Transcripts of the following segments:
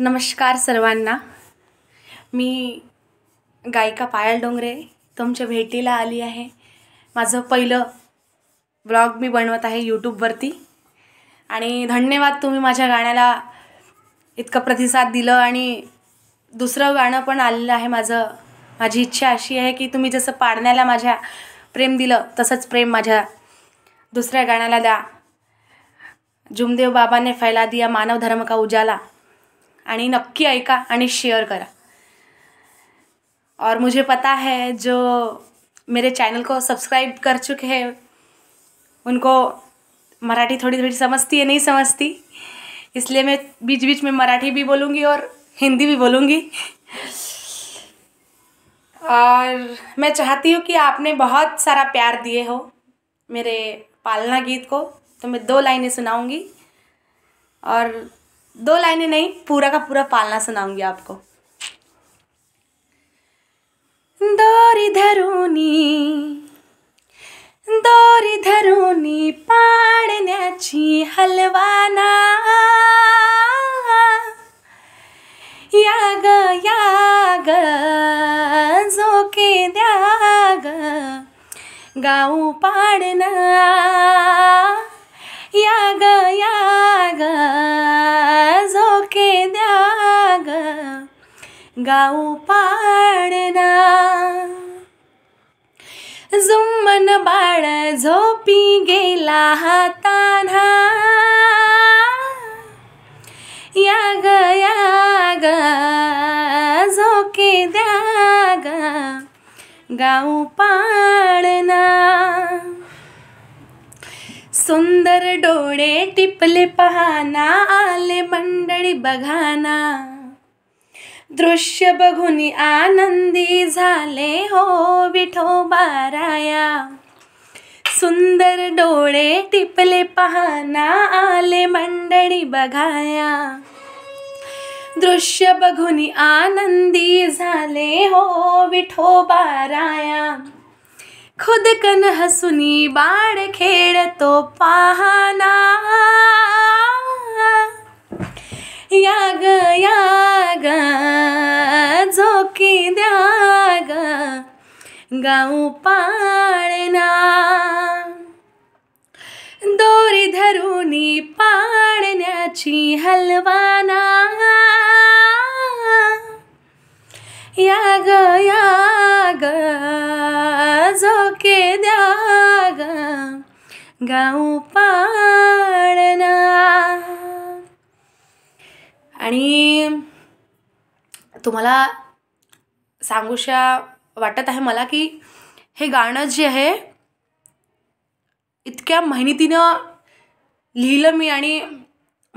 नमस्कार सर्वांना मी गायिका पायल डोंगरे तुमच्या भेटीला आली आहे माझं पहिलं ब्लॉग मी बनवत आहे यूट्यूबवरती आणि धन्यवाद तुम्ही माझ्या गाण्याला इतकं प्रतिसाद दिलं आणि दुसरं गाणं पण आलेलं आहे माझं माझी इच्छा अशी आहे की तुम्ही जसं पाडण्याला माझ्या प्रेम दिलं तसंच प्रेम माझ्या दुसऱ्या गाण्याला द्या जुमदेव बाबाने फैला दिया मानव धर्म का उजाला आणि नक्की ऐका आणि शेयर करा और मुझे पता है जो मेरे चैनल को सब्सक्राइब कर चुके हैं उनको मराठी थोड़ी थोड़ी समझती है नहीं समझती इसलिए मैं बीच बीच में मराठी भी बोलूँगी और हिंदी भी बोलूँगी और मैं चाहती हूँ कि आपने बहुत सारा प्यार दिए हो मेरे पालना गीत को तो मैं दो लाइनें सुनाऊँगी और दो लाइनें नहीं पूरा का पूरा पालना सुनाऊंगी आपको दोरी धरूनी दोरी धरूनी पाडण्याची हलवाना या ग या झोके द्या गाऊ पाडना या ग या ग झोके द्या ग गाऊ पाडना जुम्मन बाळ झोपी गेला हाताना या ग या ग झोके द्या ग गाऊ पाडना सुंदर डोळे टिपले पहाना आले मंडळी बघाना दृश्य बघुनी आनंदी झाले हो विठो बाराया सुंदर डोळे टिपले पहाना आले मंडळी बघाया दृश्य बघुनी आनंदी झाले हो विठो बाराया खुद कन हसुनी बाळ खेळतो पाहना या ग या ग झोकी द्या ग गाऊ पाळना दोरी धरूनी पाळण्याची हलवाना या ग या ग झोके द्या ग गाऊ पाडना आणि तुम्हाला सांगूशा वाटत आहे मला की हे गाणं जे आहे इतक्या मेहनतीनं लिहिलं मी आणि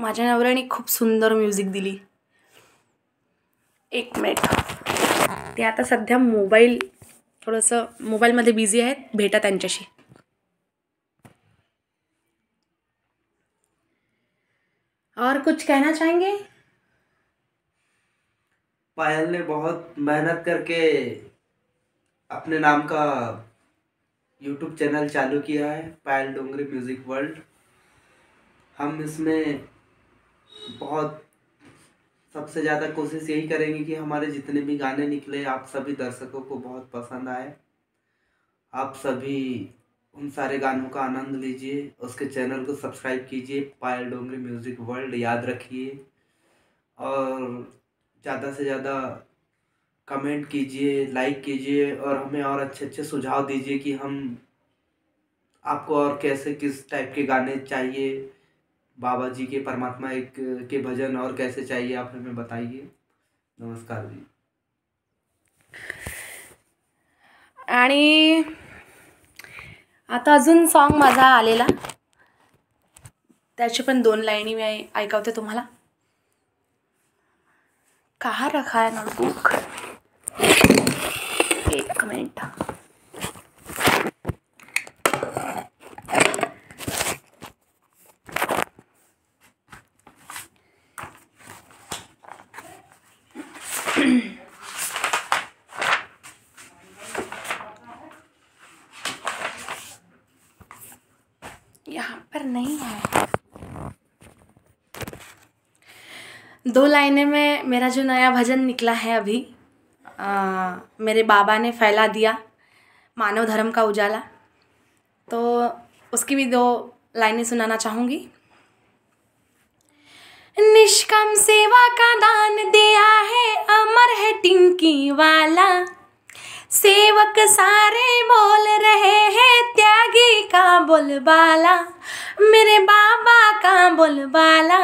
माझ्या नवऱ्याने खूप सुंदर म्युझिक दिली एक मिनिट ते आता सध्या मोबाईल थोडंसं मोबाईलमध्ये बिझी आहेत भेटा त्यांच्याशी और कुछ कहना चाहेंगे पायल ने बहुत मेहनत करके अपने नाम का यूट्यूब चैनल चालू किया है पायल डोंगरी म्यूज़िक वर्ल्ड हम इसमें बहुत सबसे ज़्यादा कोशिश यही करेंगे कि हमारे जितने भी गाने निकले आप सभी दर्शकों को बहुत पसंद आए आप सभी उन सारे गानों का आनंद लीजिए उसके चैनल को सब्सक्राइब कीजिए पायल डोंगरी म्यूज़िक वर्ल्ड याद रखिए और ज़्यादा से ज़्यादा कमेंट कीजिए लाइक कीजिए और हमें और अच्छे अच्छे सुझाव दीजिए कि हम आपको और कैसे किस टाइप के गाने चाहिए बाबा जी के परमात्मा एक के भजन और कैसे चाहिए आप हमें बताइए नमस्कार जी आणि आता अजून सॉन्ग माझा आलेला त्याचे पण दोन लाईनी मी ऐकवते तुम्हाला का रखा है नोटबुक एक मिनट यहाँ पर नहीं है दो लाइनें में मेरा जो नया भजन निकला है अभी आ, मेरे बाबा ने फैला दिया मानव धर्म का उजाला तो उसकी भी दो लाइनें सुनाना चाहूँगी निष्काम सेवा का दान दिया है अमर है टिंकी वाला सेवक सारे बोल रहे हैं त्यागी का बोलबाला मेरे बाबा का बोलबाला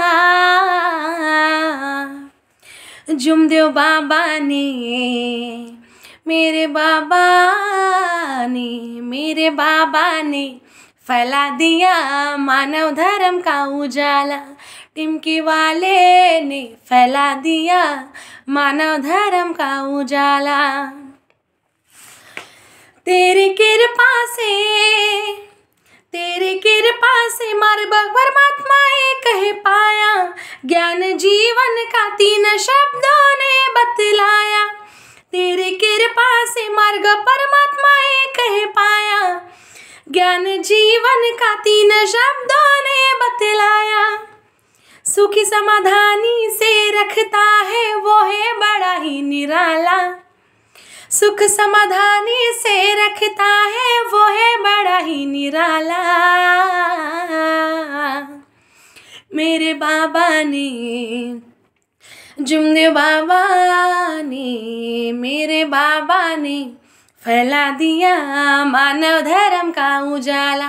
जुमदेव बाबा ने मेरे बाबा ने मेरे बाबा ने फैला दिया मानव धर्म का उजाला तिमकी वाले ने फैला दिया मानव धर्म का उजाला तेरी कृपा से तेरी कृपा से मारे परमात्मा एक पाया ज्ञान जीवन का तीन शब्दों ने बतलाया तेरे कृपा से मार्ग परमात्मा एक कह पाया ज्ञान जीवन का तीन शब्दों ने बतलाया सुखी समाधानी से रखता है वो है बड़ा ही निराला सुख समाधानी से रखता है वो है बड़ा ही निराला मेरे बाबा ने जुमने बाबा ने मेरे बाबा ने फैला दिया मानव धर्म का उजाला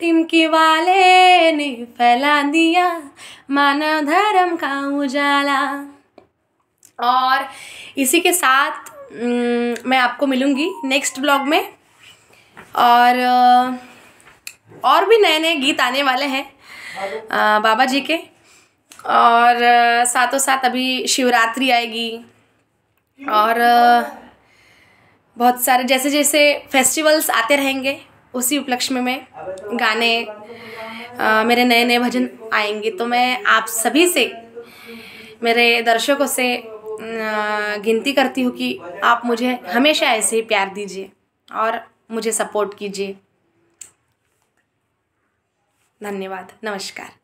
टिमकी वाले ने फैला दिया मानव धर्म का उजाला और इसी के साथ मैं आपको मिलूँगी नेक्स्ट ब्लॉग में और और भी नए नए गीत आने वाले हैं बाबा जी के और साथों साथ अभी शिवरात्रि आएगी और बहुत सारे जैसे जैसे फेस्टिवल्स आते रहेंगे उसी उपलक्ष्य में मैं गाने आ, मेरे नए नए भजन आएंगे तो मैं आप सभी से मेरे दर्शकों से गिनती करती हूँ कि आप मुझे हमेशा ऐसे ही प्यार दीजिए और मुझे सपोर्ट कीजिए धन्यवाद नमस्कार